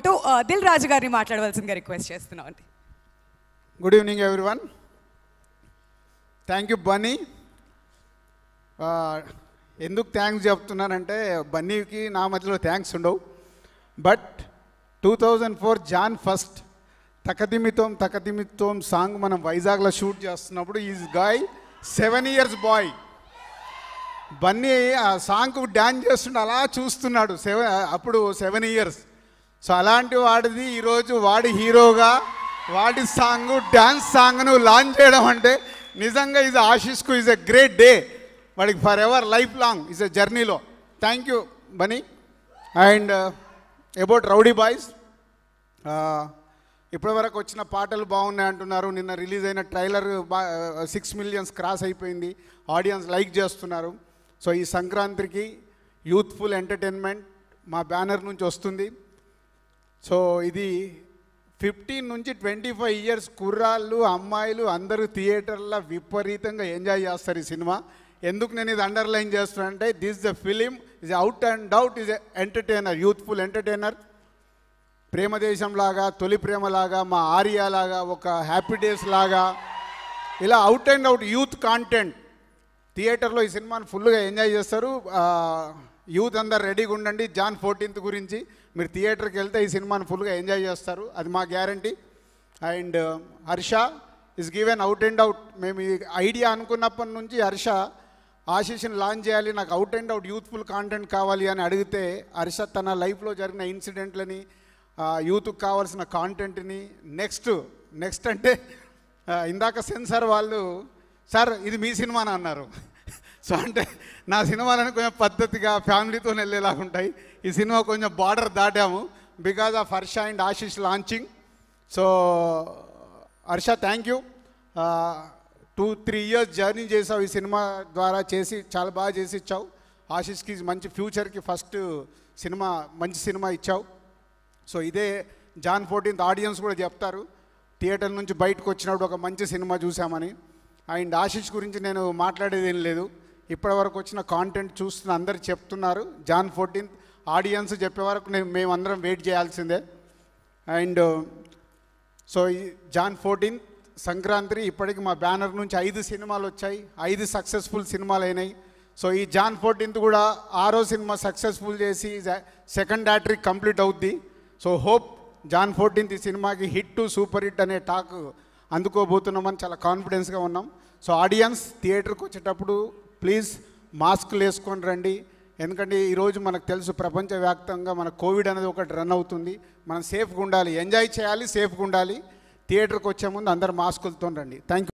చేసుకుంటూ దిల్ రాజు గారిని మాట్లాడవలసిందిగా రిక్వెస్ట్ చేస్తున్నాం అండి good evening everyone thank you Bunny ఎందుకు థ్యాంక్స్ చెప్తున్నానంటే బన్నీకి నా మధ్యలో థ్యాంక్స్ ఉండవు but two thousand four Jan first Takadimithom Takadimithom song మనం వైజాగ్లో షూట్ చేస్తున్నప్పుడు is guy seven years boy Bunny ఆ సాంగ్కు డ్యాన్స్ చేస్తుండే అలా చూస్తున్నాడు సెవెన్ అప్పుడు సెవెన్ ఇయర్స్ సో అలాంటి వాడిది ఈరోజు వాడి హీరోగా వాడి సాంగ్ డ్యాన్స్ సాంగ్ను లాంచ్ చేయడం అంటే నిజంగా ఈజ్ ఆశీస్కు ఇస్ ఎ గ్రేట్ డే వాడికి forever life long is a జర్నీలో thank you Bunny and about Rowdy Boys ఇప్పటివరకు వచ్చిన పాటలు బాగున్నాయి అంటున్నారు నిన్న రిలీజ్ అయిన ట్రైలర్ బా సిక్స్ మిలియన్స్ క్రాస్ అయిపోయింది ఆడియన్స్ లైక్ చేస్తున్నారు సో ఈ సంక్రాంతికి యూత్ఫుల్ ఎంటర్టైన్మెంట్ మా బ్యానర్ నుంచి వస్తుంది సో ఇది ఫిఫ్టీన్ నుంచి ట్వంటీ ఫైవ్ ఇయర్స్ కుర్రాళ్ళు అమ్మాయిలు అందరూ థియేటర్లో విపరీతంగా ఎంజాయ్ చేస్తారు ఈ సినిమా ఎందుకు నేను ఇది అండర్లైన్ చేస్తున్నా అంటే this the film is out and out is entertainer youthful entertainer ప్రేమ లాగా తొలి ప్రేమలాగా మా లాగా ఒక హ్యాపీ డేస్ లాగా ఇలా out and out youth content థియేటర్లో ఈ సినిమాను ఫుల్గా ఎంజాయ్ చేస్తారు యూత్ అందరు రెడీగా ఉండండి జాన్ ఫోర్టీన్త్ గురించి మీరు థియేటర్కి వెళ్తే ఈ సినిమాని ఫుల్గా ఎంజాయ్ చేస్తారు అది మా guarantee and uh, Harsha is given out and out మేము ఈ ఐడియా అనుకున్నప్పటి నుంచి హర్ష ఆశీస్ని లాంచ్ చేయాలి నాకు out and out youthful content కావాలి అని అడిగితే హర్ష తన లైఫ్లో జరిగిన ఇన్సిడెంట్లని యూత్కి కావాల్సిన కాంటెంట్ని నెక్స్ట్ నెక్స్ట్ అంటే ఇందాక సెన్సార్ వాళ్ళు సార్ ఇది మీ సినిమానా అన్నారు సో అంటే నా సినిమాలను కొంచెం పద్ధతిగా ఫ్యామిలీతో వెళ్ళేలాగా ఉంటాయి ఈ సినిమా కొంచెం బార్డర్ దాటాము because of Harsha and Ashish launching so Harsha thank you two three years journey చేసావు ఈ సినిమా ద్వారా చేసి చాలా బాగా చేసి ఇచ్చావు ఆశీష్కి మంచి ఫ్యూచర్కి ఫస్ట్ సినిమా మంచి సినిమా ఇచ్చావు సో ఇదే జాన్ ఫోర్టీన్త్ ఆడియన్స్ కూడా చెప్తారు థియేటర్ నుంచి బయటకు వచ్చినప్పుడు ఒక మంచి సినిమా చూసామని అండ్ ఆశీష్ గురించి నేను మాట్లాడేది ఏం లేదు ఇప్పటి వరకు వచ్చిన కాంటెంట్ చూస్తున్న అందరు చెప్తున్నారు జాన్ ఫోర్టీన్త్ ఆడియన్స్ చెప్పే వరకు నేను మేమందరం వెయిట్ చేయాల్సిందే and so Jan fourteenth Sankranti ఇప్పటికి మా బ్యానర్ నుంచి ఐదు సినిమాలు వచ్చాయి ఐదు సక్సెస్ఫుల్ సినిమాలు అయినాయి సో ఈ జాన్ ఫోర్టీన్త్ కూడా ఆరో సినిమా సక్సెస్ఫుల్ చేసి సెకండ్ యాట్రిక్ కంప్లీట్ అవుద్ది సో హోప్ జాన్ ఫోర్టీన్త్ ఈ సినిమాకి హిట్ టు సూపర్ హిట్ అనే టాక్ అందుకోబోతున్నామని చాలా కాన్ఫిడెన్స్గా ఉన్నాం సో ఆడియన్స్ థియేటర్కి వచ్చేటప్పుడు ప్లీజ్ మాస్కులు వేసుకొని రండి ఎందుకంటే ఈరోజు మనకు తెలుసు ప్రపంచవ్యాప్తంగా మన కోవిడ్ అనేది ఒకటి రన్ అవుతుంది మనం సేఫ్గా ఉండాలి ఎంజాయ్ చేయాలి సేఫ్గా ఉండాలి థియేటర్కి వచ్చే ముందు అందరు మాస్కులతో రండి థ్యాంక్